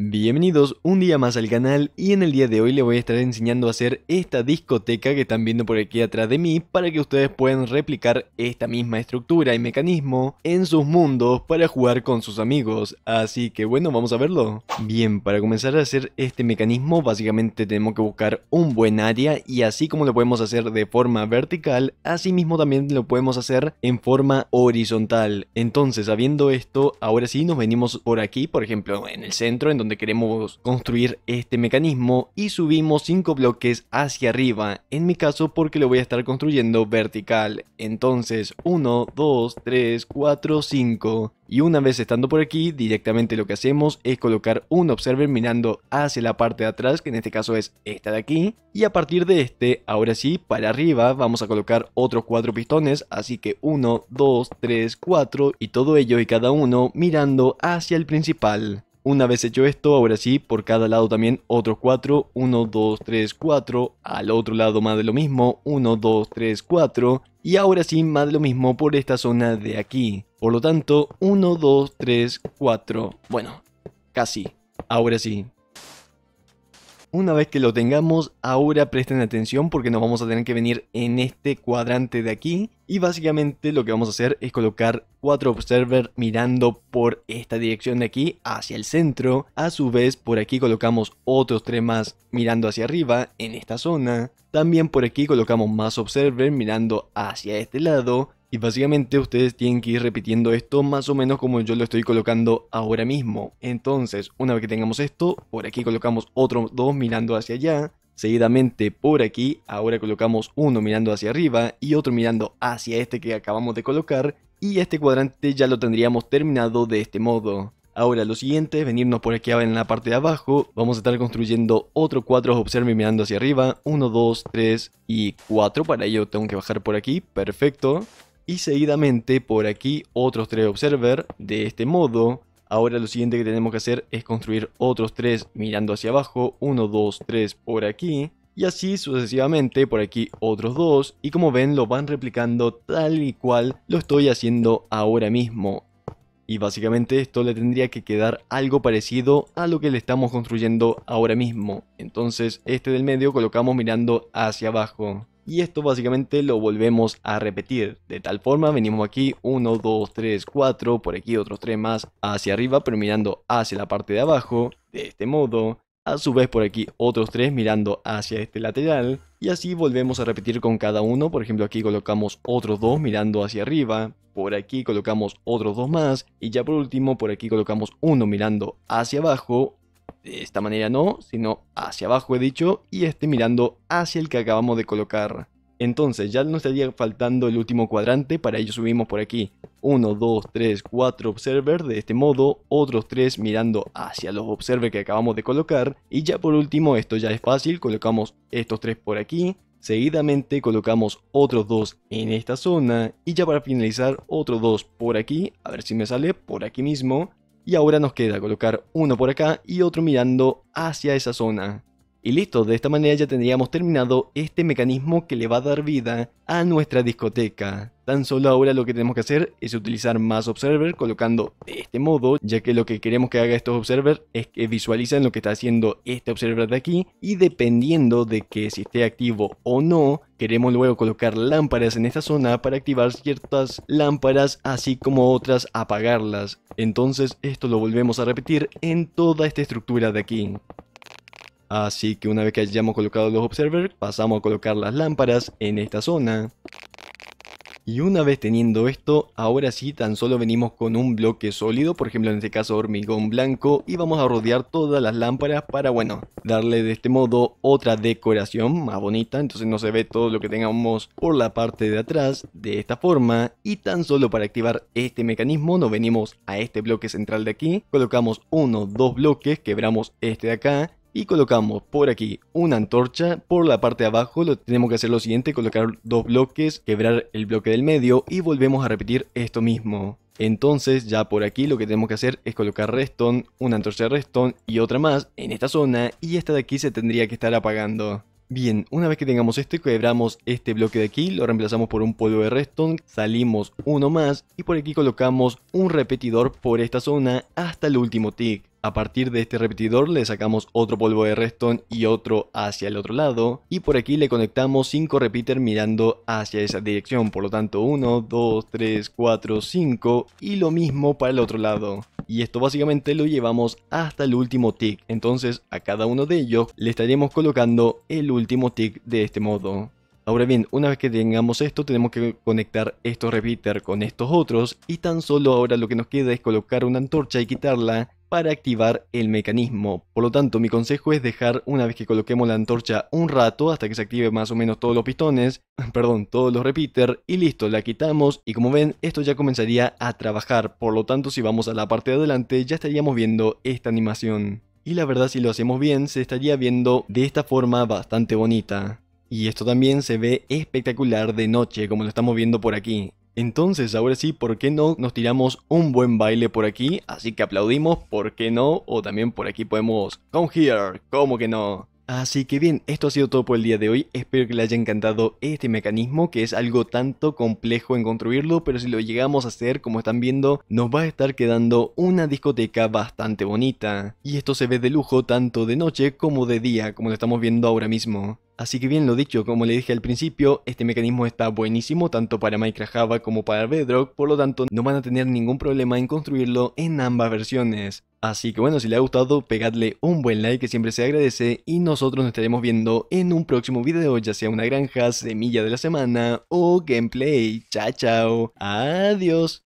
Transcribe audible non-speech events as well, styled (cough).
Bienvenidos un día más al canal y en el día de hoy les voy a estar enseñando a hacer esta discoteca que están viendo por aquí atrás de mí para que ustedes puedan replicar esta misma estructura y mecanismo en sus mundos para jugar con sus amigos, así que bueno vamos a verlo. Bien, para comenzar a hacer este mecanismo básicamente tenemos que buscar un buen área y así como lo podemos hacer de forma vertical, así mismo también lo podemos hacer en forma horizontal. Entonces sabiendo esto, ahora sí nos venimos por aquí, por ejemplo en el centro en donde donde queremos construir este mecanismo y subimos 5 bloques hacia arriba, en mi caso porque lo voy a estar construyendo vertical, entonces 1, 2, 3, 4, 5 y una vez estando por aquí directamente lo que hacemos es colocar un observer mirando hacia la parte de atrás que en este caso es esta de aquí y a partir de este ahora sí para arriba vamos a colocar otros 4 pistones así que 1, 2, 3, 4 y todo ello y cada uno mirando hacia el principal. Una vez hecho esto, ahora sí, por cada lado también otros 4, 1, 2, 3, 4, al otro lado más de lo mismo, 1, 2, 3, 4, y ahora sí más de lo mismo por esta zona de aquí. Por lo tanto, 1, 2, 3, 4, bueno, casi, ahora sí. Una vez que lo tengamos, ahora presten atención porque nos vamos a tener que venir en este cuadrante de aquí. Y básicamente lo que vamos a hacer es colocar cuatro observer mirando por esta dirección de aquí hacia el centro. A su vez por aquí colocamos otros tres más mirando hacia arriba en esta zona. También por aquí colocamos más observer mirando hacia este lado. Y básicamente ustedes tienen que ir repitiendo esto más o menos como yo lo estoy colocando ahora mismo. Entonces, una vez que tengamos esto, por aquí colocamos otro dos mirando hacia allá. Seguidamente por aquí, ahora colocamos uno mirando hacia arriba y otro mirando hacia este que acabamos de colocar. Y este cuadrante ya lo tendríamos terminado de este modo. Ahora lo siguiente es venirnos por aquí en la parte de abajo. Vamos a estar construyendo otro cuatro Observe mirando hacia arriba. 1, 2, 3 y 4. Para ello tengo que bajar por aquí. Perfecto. Y seguidamente por aquí otros tres observer de este modo. Ahora lo siguiente que tenemos que hacer es construir otros tres mirando hacia abajo. 1, 2, 3 por aquí. Y así sucesivamente por aquí otros dos. Y como ven lo van replicando tal y cual lo estoy haciendo ahora mismo. Y básicamente esto le tendría que quedar algo parecido a lo que le estamos construyendo ahora mismo. Entonces este del medio colocamos mirando hacia abajo y esto básicamente lo volvemos a repetir. De tal forma venimos aquí 1, 2, 3, 4, por aquí otros 3 más hacia arriba pero mirando hacia la parte de abajo, de este modo. A su vez por aquí otros 3 mirando hacia este lateral y así volvemos a repetir con cada uno, por ejemplo aquí colocamos otros 2 mirando hacia arriba, por aquí colocamos otros dos más y ya por último por aquí colocamos uno mirando hacia abajo, de esta manera no, sino hacia abajo he dicho, y este mirando hacia el que acabamos de colocar. Entonces ya nos estaría faltando el último cuadrante, para ello subimos por aquí 1, 2, 3, 4 observer de este modo, otros 3 mirando hacia los observer que acabamos de colocar, y ya por último esto ya es fácil, colocamos estos 3 por aquí, seguidamente colocamos otros 2 en esta zona, y ya para finalizar otros 2 por aquí, a ver si me sale por aquí mismo, y ahora nos queda colocar uno por acá y otro mirando hacia esa zona. Y listo, de esta manera ya tendríamos terminado este mecanismo que le va a dar vida a nuestra discoteca. Tan solo ahora lo que tenemos que hacer es utilizar más observer colocando de este modo, ya que lo que queremos que haga estos observer es que visualicen lo que está haciendo este observer de aquí y dependiendo de que si esté activo o no, queremos luego colocar lámparas en esta zona para activar ciertas lámparas así como otras apagarlas. Entonces esto lo volvemos a repetir en toda esta estructura de aquí. Así que una vez que hayamos colocado los observers, pasamos a colocar las lámparas en esta zona. Y una vez teniendo esto, ahora sí tan solo venimos con un bloque sólido, por ejemplo en este caso hormigón blanco, y vamos a rodear todas las lámparas para, bueno, darle de este modo otra decoración más bonita, entonces no se ve todo lo que tengamos por la parte de atrás de esta forma, y tan solo para activar este mecanismo nos venimos a este bloque central de aquí, colocamos uno, dos bloques, quebramos este de acá, y colocamos por aquí una antorcha, por la parte de abajo lo, tenemos que hacer lo siguiente, colocar dos bloques, quebrar el bloque del medio y volvemos a repetir esto mismo. Entonces ya por aquí lo que tenemos que hacer es colocar redstone, una antorcha de redstone y otra más en esta zona y esta de aquí se tendría que estar apagando. Bien, una vez que tengamos esto quebramos este bloque de aquí, lo reemplazamos por un polvo de redstone, salimos uno más y por aquí colocamos un repetidor por esta zona hasta el último tick. A partir de este repetidor le sacamos otro polvo de redstone y otro hacia el otro lado y por aquí le conectamos 5 repeater mirando hacia esa dirección, por lo tanto 1, 2, 3, 4, 5 y lo mismo para el otro lado. Y esto básicamente lo llevamos hasta el último tick, entonces a cada uno de ellos le estaremos colocando el último tick de este modo. Ahora bien, una vez que tengamos esto, tenemos que conectar estos repeater con estos otros y tan solo ahora lo que nos queda es colocar una antorcha y quitarla para activar el mecanismo. Por lo tanto, mi consejo es dejar una vez que coloquemos la antorcha un rato hasta que se active más o menos todos los pistones, (laughs) perdón, todos los repeater y listo, la quitamos y como ven, esto ya comenzaría a trabajar. Por lo tanto, si vamos a la parte de adelante, ya estaríamos viendo esta animación. Y la verdad, si lo hacemos bien, se estaría viendo de esta forma bastante bonita. Y esto también se ve espectacular de noche, como lo estamos viendo por aquí. Entonces, ahora sí, ¿por qué no nos tiramos un buen baile por aquí? Así que aplaudimos, ¿por qué no? O también por aquí podemos... Come here, ¿cómo que no? Así que bien, esto ha sido todo por el día de hoy, espero que les haya encantado este mecanismo que es algo tanto complejo en construirlo, pero si lo llegamos a hacer, como están viendo, nos va a estar quedando una discoteca bastante bonita. Y esto se ve de lujo tanto de noche como de día, como lo estamos viendo ahora mismo. Así que bien lo dicho, como le dije al principio, este mecanismo está buenísimo tanto para Minecraft Java como para Bedrock, por lo tanto no van a tener ningún problema en construirlo en ambas versiones. Así que bueno, si le ha gustado, pegadle un buen like que siempre se agradece y nosotros nos estaremos viendo en un próximo video, ya sea una granja, semilla de la semana o gameplay. Chao, chao. Adiós.